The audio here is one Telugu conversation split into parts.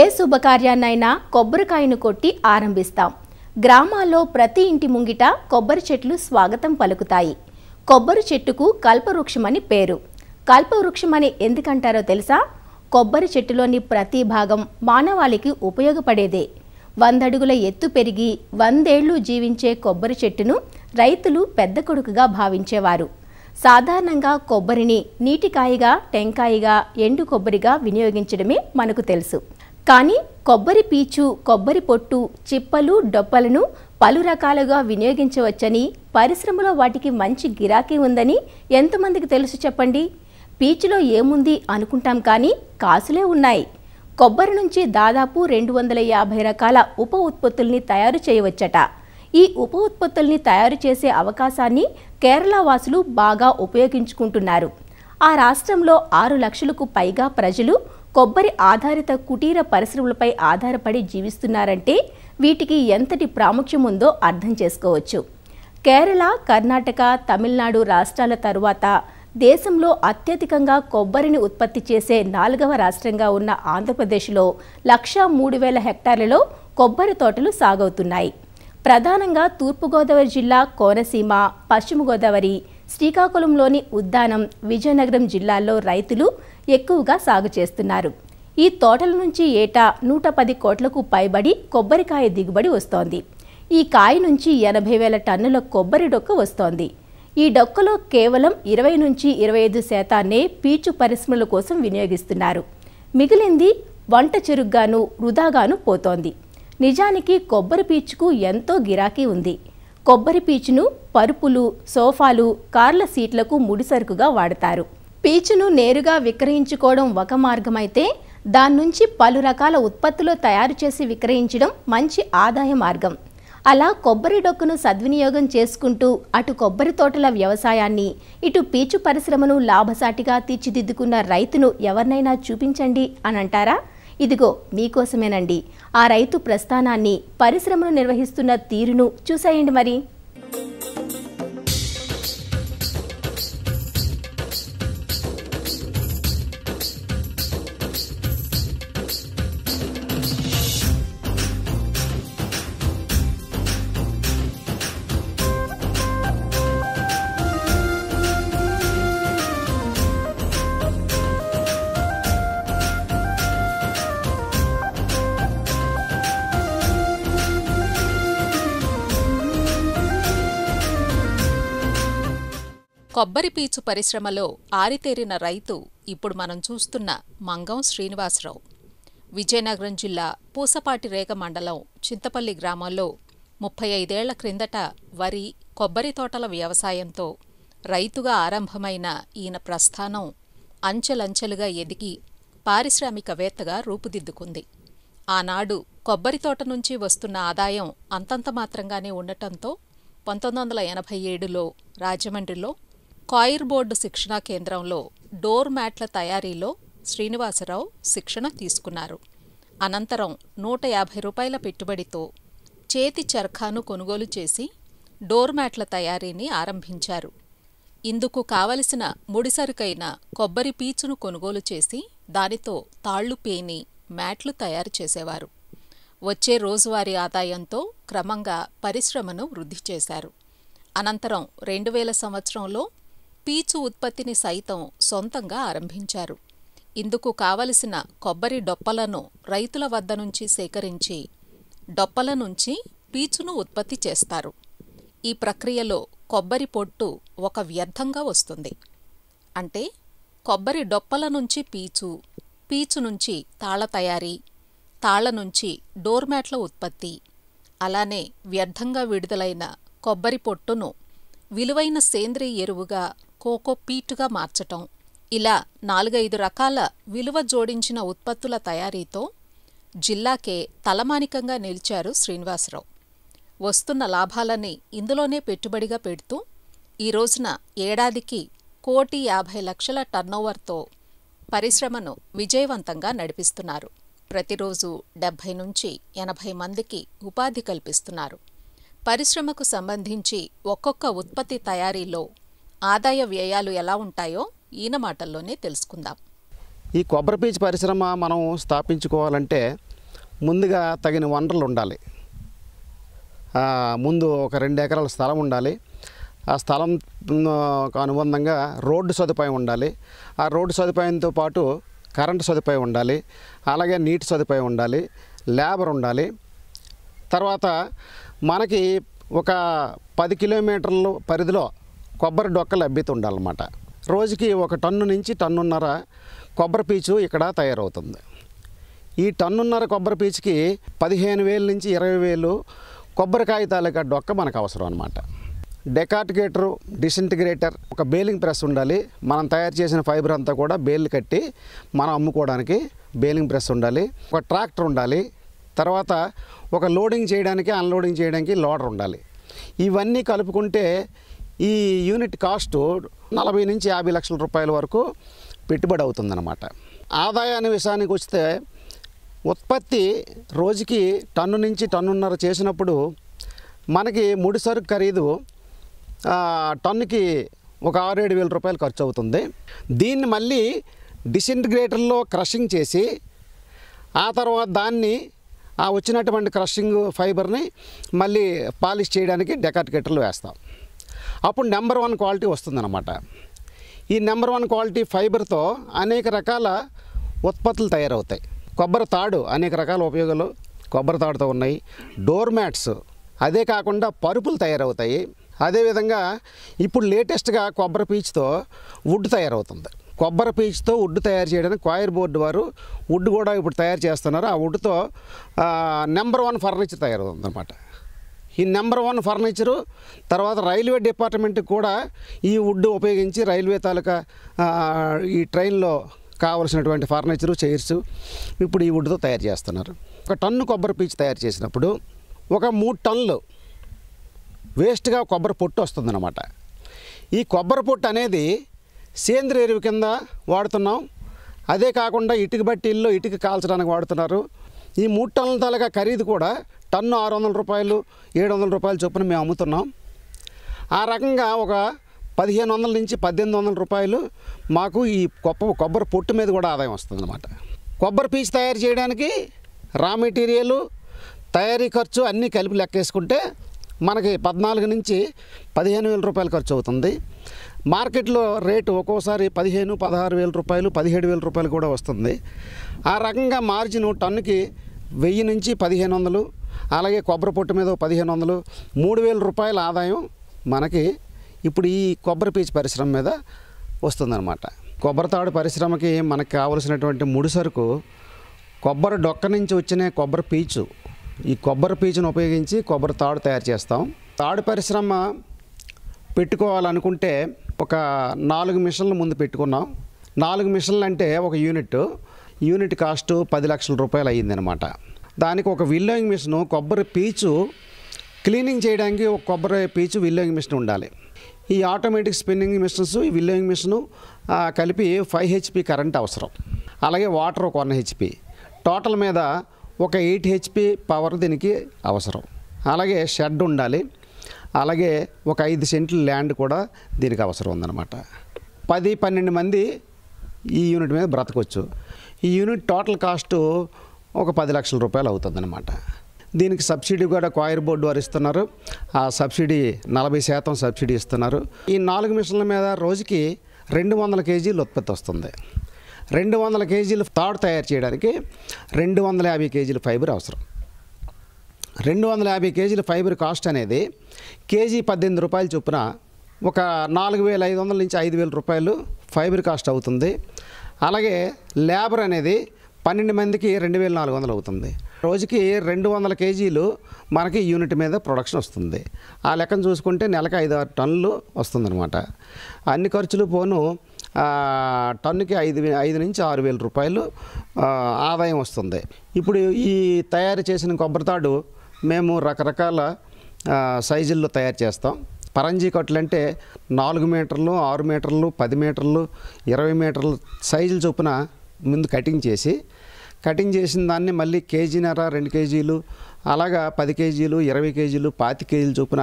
ఏ శుభకార్యాన్నైనా కొబ్బరికాయను కొట్టి ఆరంభిస్తాం గ్రామాల్లో ప్రతి ఇంటి ముంగిట కొబ్బరి చెట్లు స్వాగతం పలుకుతాయి కొబ్బరి చెట్టుకు కల్పవృక్షమని పేరు కల్పవృక్షమని ఎందుకంటారో తెలుసా కొబ్బరి చెట్టులోని ప్రతి భాగం మానవాళికి ఉపయోగపడేదే వందడుగుల ఎత్తు పెరిగి వందేళ్లు జీవించే కొబ్బరి చెట్టును రైతులు పెద్ద కొడుకుగా భావించేవారు సాధారణంగా కొబ్బరిని నీటికాయగా టెంకాయగా ఎండు కొబ్బరిగా వినియోగించడమే మనకు తెలుసు కానీ కొబ్బరి పీచు కొబ్బరి పొట్టు చిప్పలు డొప్పలను పలు రకాలుగా వినియోగించవచ్చని పరిశ్రమలో వాటికి మంచి గిరాకీ ఉందని ఎంతమందికి తెలుసు చెప్పండి పీచులో ఏముంది అనుకుంటాం కానీ కాసులే ఉన్నాయి కొబ్బరి నుంచి దాదాపు రెండు వందల యాభై రకాల ఉప ఉత్పత్తుల్ని తయారు చేయవచ్చట ఈ ఉప ఉత్పత్తుల్ని తయారు చేసే అవకాశాన్ని కేరళ వాసులు బాగా ఉపయోగించుకుంటున్నారు ఆ రాష్ట్రంలో ఆరు లక్షలకు పైగా ప్రజలు కొబ్బరి ఆధారిత కుటీర పరిశ్రమలపై ఆధారపడి జీవిస్తున్నారంటే వీటికి ఎంతటి ప్రాముఖ్యం ఉందో అర్థం చేసుకోవచ్చు కేరళ కర్ణాటక తమిళనాడు రాష్ట్రాల తరువాత దేశంలో అత్యధికంగా కొబ్బరిని ఉత్పత్తి చేసే నాలుగవ రాష్ట్రంగా ఉన్న ఆంధ్రప్రదేశ్లో లక్షా మూడు వేల హెక్టార్లలో కొబ్బరి తోటలు సాగవుతున్నాయి ప్రధానంగా తూర్పుగోదావరి జిల్లా కోనసీమ పశ్చిమ గోదావరి శ్రీకాకుళంలోని ఉద్దానం విజయనగరం జిల్లాల్లో రైతులు ఎక్కువగా సాగు చేస్తున్నారు ఈ తోటల నుంచి ఏటా నూట పది కోట్లకు పైబడి కొబ్బరికాయ దిగుబడి వస్తోంది ఈ కాయ నుంచి ఎనభై వేల టన్నుల కొబ్బరి డొక్క వస్తోంది ఈ డొక్కలో కేవలం ఇరవై నుంచి ఇరవై ఐదు శాతాన్నే పీచు పరిశ్రమల కోసం వినియోగిస్తున్నారు మిగిలింది వంట చెరుగ్గాను వృధాగాను పోతోంది నిజానికి కొబ్బరి పీచుకు ఎంతో గిరాకీ ఉంది కొబ్బరి పీచును పరుపులు సోఫాలు కార్ల సీట్లకు ముడిసరుకుగా వాడతారు పీచును నేరుగా విక్రయించుకోవడం ఒక మార్గమైతే దాని నుంచి పలు రకాల ఉత్పత్తులు తయారు చేసి విక్రయించడం మంచి ఆదాయ మార్గం అలా కొబ్బరి డొక్కును సద్వినియోగం చేసుకుంటూ అటు కొబ్బరి తోటల వ్యవసాయాన్ని ఇటు పీచు పరిశ్రమను లాభసాటిగా తీర్చిదిద్దుకున్న రైతును ఎవరినైనా చూపించండి అని అంటారా ఇదిగో మీకోసమేనండి ఆ రైతు ప్రస్థానాన్ని పరిశ్రమను నిర్వహిస్తున్న తీరును చూసేయండి మరి కొబ్బరి పీచు పరిశ్రమలో ఆరితేరిన రైతు ఇప్పుడు మనం చూస్తున్న మంగం శ్రీనివాసరావు విజయనగరం జిల్లా పూసపాటి రేగ మండలం చింతపల్లి గ్రామంలో ముప్పై ఐదేళ్ల క్రిందట వరి కొబ్బరి తోటల వ్యవసాయంతో రైతుగా ఆరంభమైన ఈయన ప్రస్థానం అంచెలంచెలుగా ఎదిగి పారిశ్రామికవేత్తగా రూపుదిద్దుకుంది ఆనాడు కొబ్బరి తోట నుంచి వస్తున్న ఆదాయం అంతంత మాత్రంగానే ఉండటంతో పంతొమ్మిది వందల ఎనభై ఏడులో రాజమండ్రిలో కాయిర్ బోర్డు శిక్షణా కేంద్రంలో డోర్ మ్యాట్ల తయారీలో శ్రీనివాసరావు శిక్షణ తీసుకున్నారు అనంతరం నూట యాభై రూపాయల పెట్టుబడితో చేతి చర్ఖాను కొనుగోలు చేసి డోర్ మ్యాట్ల తయారీని ఆరంభించారు ఇందుకు కావలసిన ముడిసరుకైన కొబ్బరి పీచును కొనుగోలు చేసి దానితో తాళ్లు పేని మ్యాట్లు తయారు చేసేవారు వచ్చే రోజువారీ ఆదాయంతో క్రమంగా పరిశ్రమను వృద్ధి చేశారు అనంతరం రెండు వేల సంవత్సరంలో పీచు ఉత్పత్తిని సైతం సొంతంగా ఆరంభించారు ఇందుకు కావలసిన కొబ్బరి డొప్పలను రైతుల వద్ద నుంచి సేకరించి డొప్పల నుంచి పీచును ఉత్పత్తి చేస్తారు ఈ ప్రక్రియలో కొబ్బరి పొట్టు ఒక వ్యర్థంగా వస్తుంది అంటే కొబ్బరి డొప్పల నుంచి పీచు పీచు నుంచి తాళ తయారీ తాళ నుంచి డోర్మ్యాట్ల ఉత్పత్తి అలానే వ్యర్థంగా విడుదలైన కొబ్బరి పొట్టును విలువైన సేంద్రియ ఎరువుగా కోకో పీటుగా మార్చటం ఇలా నాలుగైదు రకాల విలువ జోడించిన ఉత్పత్తుల తయారీతో జిల్లాకే తలమానికంగా నిలిచారు శ్రీనివాసరావు వస్తున్న లాభాలని ఇందులోనే పెట్టుబడిగా పెడుతూ ఈ రోజున ఏడాదికి కోటి యాభై లక్షల టర్నోవర్తో పరిశ్రమను విజయవంతంగా నడిపిస్తున్నారు ప్రతిరోజు డెబ్భై నుంచి ఎనభై మందికి ఉపాధి కల్పిస్తున్నారు పరిశ్రమకు సంబంధించి ఒక్కొక్క ఉత్పత్తి తయారీలో ఆదాయ వ్యయాలు ఎలా ఉంటాయో ఈయన మాటల్లోనే తెలుసుకుందాం ఈ కొబ్బరి పీచు పరిశ్రమ మనం స్థాపించుకోవాలంటే ముందుగా తగిన వనరులు ఉండాలి ముందు ఒక రెండు ఎకరాల స్థలం ఉండాలి ఆ స్థలం అనుబంధంగా రోడ్డు సదుపాయం ఉండాలి ఆ రోడ్డు సదుపాయంతో పాటు కరెంటు సదుపాయం ఉండాలి అలాగే నీటి సదుపాయం ఉండాలి లేబర్ ఉండాలి తర్వాత మనకి ఒక పది కిలోమీటర్లు పరిధిలో కొబ్బరి డొక్క లభ్యత ఉండాలన్నమాట రోజుకి ఒక టన్ను నుంచి టన్నున్నర కొబ్బరి పీచు ఇక్కడ తయారవుతుంది ఈ టన్నున్నర కొబ్బరి పీచుకి పదిహేను వేల నుంచి ఇరవై వేలు కొబ్బరికాయ తాలూకా డొక్క మనకు అవసరం అనమాట డెకాటిగేటరు డిసింటిగ్రేటర్ ఒక బేలింగ్ ప్రెస్ ఉండాలి మనం తయారు చేసిన ఫైబర్ అంతా కూడా బేలు కట్టి మనం అమ్ముకోవడానికి బేలింగ్ ప్రెస్ ఉండాలి ఒక ట్రాక్టర్ ఉండాలి తర్వాత ఒక లోడింగ్ చేయడానికి అన్లోడింగ్ చేయడానికి లోడర్ ఉండాలి ఇవన్నీ కలుపుకుంటే ఈ యూనిట్ కాస్ట్ నలభై నుంచి యాభై లక్షల రూపాయల వరకు పెట్టుబడి అవుతుందన్నమాట ఆదాయాన్ని విషయానికి వస్తే ఉత్పత్తి రోజుకి టన్ను నుంచి టన్నున్నర చేసినప్పుడు మనకి ముడి సరుకు ఖరీదు టన్నుకి ఒక ఆరు ఏడు వేల రూపాయలు ఖర్చు అవుతుంది దీన్ని మళ్ళీ డిసింటిగ్రేటర్లో క్రషింగ్ చేసి ఆ తర్వాత దాన్ని ఆ వచ్చినటువంటి క్రషింగ్ ఫైబర్ని మళ్ళీ పాలిష్ చేయడానికి డెకాటికేటర్లు వేస్తాం అప్పుడు నెంబర్ వన్ క్వాలిటీ వస్తుందన్నమాట ఈ నెంబర్ వన్ క్వాలిటీ ఫైబర్తో అనేక రకాల ఉత్పత్తులు తయారవుతాయి కొబ్బరి తాడు అనేక రకాల ఉపయోగాలు కొబ్బరి తాడుతో ఉన్నాయి డోర్ మ్యాట్స్ అదే కాకుండా పరుపులు తయారవుతాయి అదేవిధంగా ఇప్పుడు లేటెస్ట్గా కొబ్బరి పీచుతో వుడ్ తయారవుతుంది కొబ్బరి పీచుతో వుడ్ తయారు చేయడానికి క్వాయర్ బోర్డు వారు వుడ్ కూడా ఇప్పుడు తయారు చేస్తున్నారు ఆ వుడ్తో నెంబర్ వన్ ఫర్నిచర్ తయారవుతుంది అనమాట ఈ నెంబర్ వన్ ఫర్నిచరు తర్వాత రైల్వే డిపార్ట్మెంట్ కూడా ఈ వుడ్ ఉపయోగించి రైల్వే తాలూకా ఈ ట్రైన్లో కావలసినటువంటి ఫర్నిచరు చైర్స్ ఇప్పుడు ఈ వుడ్తో తయారు చేస్తున్నారు ఒక టన్ను కొబ్బరి పీచు తయారు చేసినప్పుడు ఒక మూడు టన్నులు వేస్ట్గా కొబ్బరి పొట్టు వస్తుందన్నమాట ఈ కొబ్బరి పొట్టు అనేది సేంద్రియ ఎరువు కింద వాడుతున్నాం అదే కాకుండా ఇటుక బట్టీల్లో ఇటుక కాల్చడానికి వాడుతున్నారు ఈ మూడు టన్నుల తాలూకా ఖరీదు కూడా టన్ను ఆరు వందల రూపాయలు ఏడు వందల రూపాయలు చొప్పున మేము అమ్ముతున్నాం ఆ రకంగా ఒక పదిహేను వందల నుంచి పద్దెనిమిది వందల రూపాయలు మాకు ఈ కొప్ప కొబ్బరి పొట్టు మీద కూడా ఆదాయం వస్తుంది అనమాట కొబ్బరి పీచు తయారు చేయడానికి రా మెటీరియల్ తయారీ ఖర్చు అన్నీ కలిపి లెక్కేసుకుంటే మనకి పద్నాలుగు నుంచి పదిహేను వేల రూపాయలు ఖర్చు అవుతుంది మార్కెట్లో రేటు ఒక్కోసారి పదిహేను పదహారు వేల రూపాయలు పదిహేడు వేల రూపాయలు కూడా వస్తుంది ఆ రకంగా మార్జిన్ టన్నుకి వెయ్యి నుంచి పదిహేను వందలు అలాగే కొబ్బరి పొట్టు మీద పదిహేను వందలు మూడు వేల రూపాయల ఆదాయం మనకి ఇప్పుడు ఈ కొబ్బరి పీచు పరిశ్రమ మీద వస్తుందన్నమాట కొబ్బరి తాడు పరిశ్రమకి మనకు కావలసినటువంటి ముడి సరుకు కొబ్బరి డొక్క నుంచి వచ్చిన కొబ్బరి పీచు ఈ కొబ్బరి పీచును ఉపయోగించి కొబ్బరి తాడు తయారు చేస్తాం తాడు పరిశ్రమ పెట్టుకోవాలనుకుంటే ఒక నాలుగు మిషన్లు ముందు పెట్టుకున్నాం నాలుగు మిషన్లు అంటే ఒక యూనిట్ యూనిట్ కాస్ట్ పది లక్షల రూపాయలు అయ్యిందనమాట దానికి ఒక విల్లోయింగ్ మిషన్ కొబ్బరి పీచు క్లీనింగ్ చేయడానికి ఒక కొబ్బరి పీచు విల్లోయింగ్ మిషన్ ఉండాలి ఈ ఆటోమేటిక్ స్పిన్నింగ్ మిషన్స్ ఈ విల్లోయింగ్ మిషన్ కలిపి ఫైవ్ హెచ్పి కరెంట్ అవసరం అలాగే వాటర్ ఒక వన్ హెచ్పి టోటల్ మీద ఒక ఎయిట్ హెచ్పి పవర్ దీనికి అవసరం అలాగే షెడ్ ఉండాలి అలాగే ఒక ఐదు సెంట్లు ల్యాండ్ కూడా దీనికి అవసరం ఉందన్నమాట పది పన్నెండు మంది ఈ యూనిట్ మీద బ్రతకొచ్చు ఈ యూనిట్ టోటల్ కాస్ట్ ఒక పది లక్షల రూపాయలు అవుతుందన్నమాట దీనికి సబ్సిడీ కూడా కోయర్ బోర్డు వారు ఇస్తున్నారు ఆ సబ్సిడీ నలభై శాతం సబ్సిడీ ఇస్తున్నారు ఈ నాలుగు మిషన్ల మీద రోజుకి రెండు వందల కేజీలు ఉత్పత్తి వస్తుంది రెండు వందల కేజీలు తాడు తయారు చేయడానికి రెండు వందల యాభై కేజీలు ఫైబర్ అవసరం రెండు వందల యాభై కేజీల ఫైబర్ కాస్ట్ అనేది కేజీ పద్దెనిమిది రూపాయలు చొప్పున ఒక నాలుగు వేల ఐదు వందల నుంచి ఐదు వేల రూపాయలు ఫైబర్ కాస్ట్ అవుతుంది అలాగే లేబర్ అనేది పన్నెండు మందికి రెండు వేల నాలుగు వందలు అవుతుంది రోజుకి రెండు వందల కేజీలు మనకి యూనిట్ మీద ప్రొడక్షన్ వస్తుంది ఆ లెక్కను చూసుకుంటే నెలకు ఐదు ఆరు టన్నులు వస్తుందన్నమాట అన్ని ఖర్చులు పోను టన్నుకి ఐదు ఐదు నుంచి ఆరు వేల రూపాయలు ఆదాయం వస్తుంది ఇప్పుడు ఈ తయారు చేసిన కొబ్బరి తాడు మేము రకరకాల సైజుల్లో తయారు చేస్తాం పరంజీ కట్టలు అంటే నాలుగు మీటర్లు ఆరు మీటర్లు పది మీటర్లు ఇరవై మీటర్లు సైజులు చొప్పున ముందు కటింగ్ చేసి కటింగ్ చేసిన దాన్ని మళ్ళీ కేజీనర రెండు కేజీలు అలాగా పది కేజీలు ఇరవై కేజీలు పాతి కేజీలు చొప్పున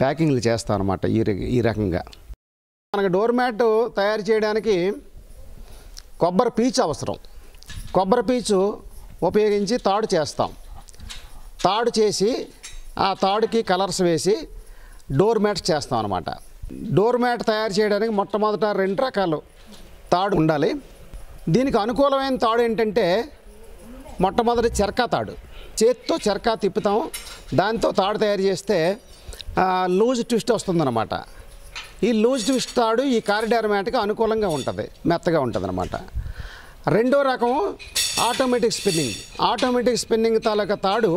ప్యాకింగ్లు చేస్తాం అనమాట ఈ ఈ రకంగా మనకు డోర్ మ్యాట్ తయారు చేయడానికి కొబ్బరి పీచు అవసరం కొబ్బరి పీచు ఉపయోగించి తాడు చేస్తాం తాడు చేసి ఆ తాడుకి కలర్స్ వేసి డోర్ మ్యాట్ చేస్తాం అనమాట డోర్ మ్యాట్ తయారు చేయడానికి మొట్టమొదట రెండు రకాలు తాడు ఉండాలి దీనికి అనుకూలమైన తాడు ఏంటంటే మొట్టమొదటి చెరకా తాడు చేత్తో చెరకా తిప్పుతాం దాంతో తాడు తయారు చేస్తే లూజ్ ట్విస్ట్ వస్తుందన్నమాట ఈ లూజ్ ట్విస్ట్ తాడు ఈ కారిడార్ మ్యాట్కి అనుకూలంగా ఉంటుంది మెత్తగా ఉంటుంది అనమాట రెండో రకం ఆటోమేటిక్ స్పిన్నింగ్ ఆటోమేటిక్ స్పిన్నింగ్ తాలూకా తాడు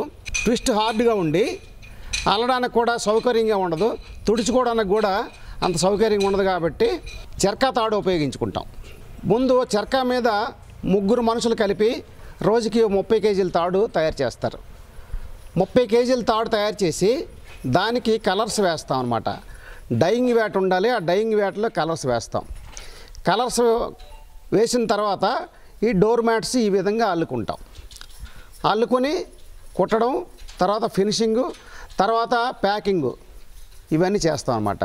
ట్విస్ట్ హార్డ్గా ఉండి అల్లడానికి కూడా సౌకర్యంగా ఉండదు తుడుచుకోవడానికి కూడా అంత సౌకర్యంగా ఉండదు కాబట్టి చెరకా తాడు ఉపయోగించుకుంటాం ముందు చెరకా మీద ముగ్గురు మనుషులు కలిపి రోజుకి ముప్పై కేజీల తాడు తయారు చేస్తారు ముప్పై కేజీల తాడు తయారు చేసి దానికి కలర్స్ వేస్తాం అనమాట డైయింగ్ వేట ఉండాలి ఆ డైయింగ్ వేటలో కలర్స్ వేస్తాం కలర్స్ వేసిన తర్వాత ఈ డోర్ మ్యాట్స్ ఈ విధంగా అల్లుకుంటాం అల్లుకొని కుట్టడం తర్వాత ఫినిషింగ్ తర్వాత ప్యాకింగ్ ఇవన్నీ చేస్తాం అనమాట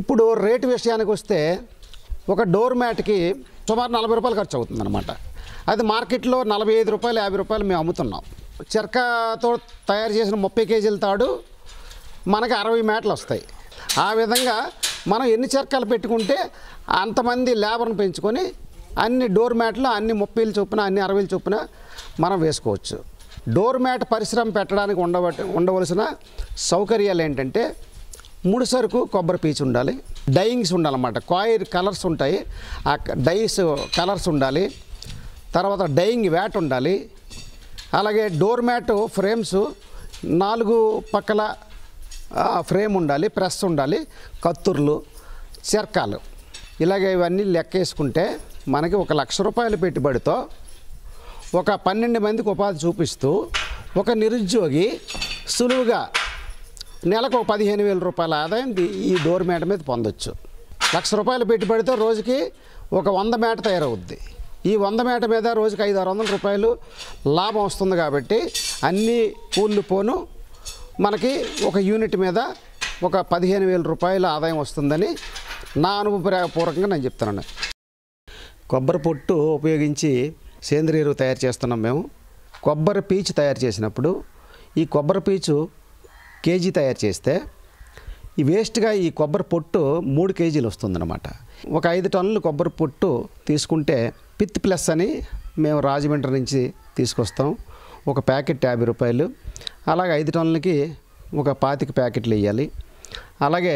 ఇప్పుడు రేటు విషయానికి వస్తే ఒక డోర్ మ్యాట్కి సుమారు నలభై రూపాయలు ఖర్చు అవుతుంది అనమాట అది మార్కెట్లో నలభై ఐదు రూపాయలు యాభై రూపాయలు మేము అమ్ముతున్నాం చెరకతో తయారు చేసిన ముప్పై కేజీల తాడు మనకు అరవై మేటలు వస్తాయి ఆ విధంగా మనం ఎన్ని చెరకాలు పెట్టుకుంటే అంతమంది లేబర్ను పెంచుకొని అన్ని డోర్ మ్యాట్లు అన్ని ముప్పైలు చొప్పున అన్ని అరవైలు చొప్పున మనం వేసుకోవచ్చు డోర్ మ్యాట్ పరిశ్రమ పెట్టడానికి ఉండవ ఉండవలసిన సౌకర్యాలు ఏంటంటే ముడి సరుకు కొబ్బరి పీచు ఉండాలి డైయింగ్స్ ఉండాలన్నమాట కాయిర్ కలర్స్ ఉంటాయి ఆ డైస్ కలర్స్ ఉండాలి తర్వాత డైయింగ్ వ్యాట్ ఉండాలి అలాగే డోర్ మ్యాట్ ఫ్రేమ్స్ నాలుగు పక్కల ఫ్రేమ్ ఉండాలి ప్రెస్ ఉండాలి కత్తుర్లు చెర్కాలు ఇలాగే ఇవన్నీ లెక్కేసుకుంటే మనకి ఒక లక్ష రూపాయల పెట్టుబడితో ఒక పన్నెండు మందికి ఉపాధి చూపిస్తూ ఒక నిరుద్యోగి సులువుగా నెలకు ఒక పదిహేను వేల రూపాయల ఆదాయం ఈ డోర్ మ్యాట్ మీద పొందొచ్చు లక్ష రూపాయలు పెట్టుబడితో రోజుకి ఒక వంద మేట తయారవుద్ది ఈ వంద మేట మీద రోజుకి ఐదు ఆరు వందల రూపాయలు లాభం వస్తుంది కాబట్టి అన్ని కూళ్ళు పోను మనకి ఒక యూనిట్ మీద ఒక పదిహేను వేల రూపాయల ఆదాయం వస్తుందని నా అనుభవపూర్వకంగా నేను చెప్తున్నాను కొబ్బరి పొట్టు ఉపయోగించి సేంద్రియ ఎరువు తయారు చేస్తున్నాం మేము కొబ్బరి పీచు తయారు చేసినప్పుడు ఈ కొబ్బరి పీచు కేజీ తయారు చేస్తే ఈ వేస్ట్గా ఈ కొబ్బరి పొట్టు మూడు కేజీలు వస్తుందన్నమాట ఒక ఐదు టన్నులు కొబ్బరి పొట్టు తీసుకుంటే పిత్ ప్లస్ అని మేము రాజమండ్రి నుంచి తీసుకొస్తాం ఒక ప్యాకెట్ యాభై రూపాయలు అలాగే ఐదు టన్నులకి ఒక పాతిక ప్యాకెట్లు వేయాలి అలాగే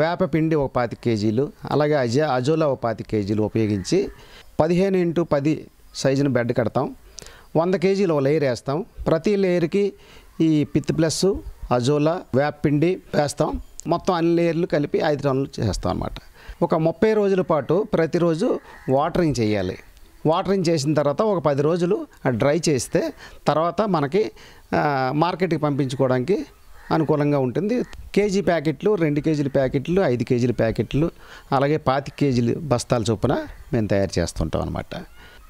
వేప పిండి ఒక పాతిక కేజీలు అలాగే అజ అజోలా ఒక పాతిక కేజీలు ఉపయోగించి పదిహేను ఇంటూ పది సైజును బెడ్ కడతాం వంద కేజీలు ఒక లేయర్ వేస్తాం ప్రతి లేయర్కి ఈ పిత్ ప్లస్ అజోలా వేప పిండి వేస్తాం మొత్తం అన్ని లేయర్లు కలిపి ఐదు టన్నులు చేస్తాం అన్నమాట ఒక ముప్పై రోజుల పాటు ప్రతిరోజు వాటరింగ్ చేయాలి వాటరింగ్ చేసిన తర్వాత ఒక పది రోజులు డ్రై చేస్తే తర్వాత మనకి మార్కెట్కి పంపించుకోవడానికి అనుకూలంగా ఉంటుంది కేజీ ప్యాకెట్లు రెండు కేజీల ప్యాకెట్లు ఐదు కేజీల ప్యాకెట్లు అలాగే పాతి కేజీలు బస్తాల చొప్పున మేము తయారు చేస్తుంటాం అనమాట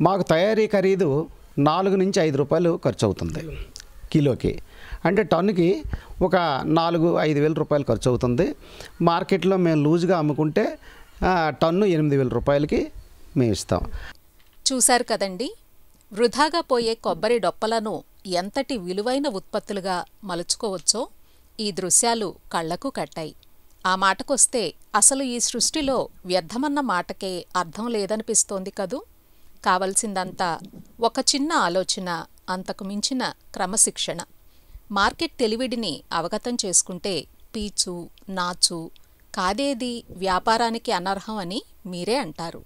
మాకు తయారీ ఖరీదు నాలుగు నుంచి ఐదు రూపాయలు ఖర్చు అవుతుంది కిలోకి అంటే టన్నుకి ఒక నాలుగు ఐదు వేల రూపాయలు ఖర్చు అవుతుంది మార్కెట్లో మేము లూజ్గా అమ్ముకుంటే టన్ను ఎనిమిది వేల రూపాయలకి మేము ఇస్తాం చూశారు కదండి వృధాగా పోయే కొబ్బరి డొప్పలను ఎంతటి విలువైన ఉత్పత్తులుగా మలుచుకోవచ్చో ఈ దృశ్యాలు కళ్లకు కట్టాయి ఆ మాటకొస్తే అసలు ఈ సృష్టిలో వ్యర్థమన్న మాటకే అర్థం లేదనిపిస్తోంది కదూ కావలసిందంతా ఒక చిన్న ఆలోచన అంతకు మించిన క్రమశిక్షణ మార్కెట్ తెలివిడిని అవగతం చేసుకుంటే పీచు నాచు కాదేది వ్యాపారానికి అనర్హం అని మీరే అంటారు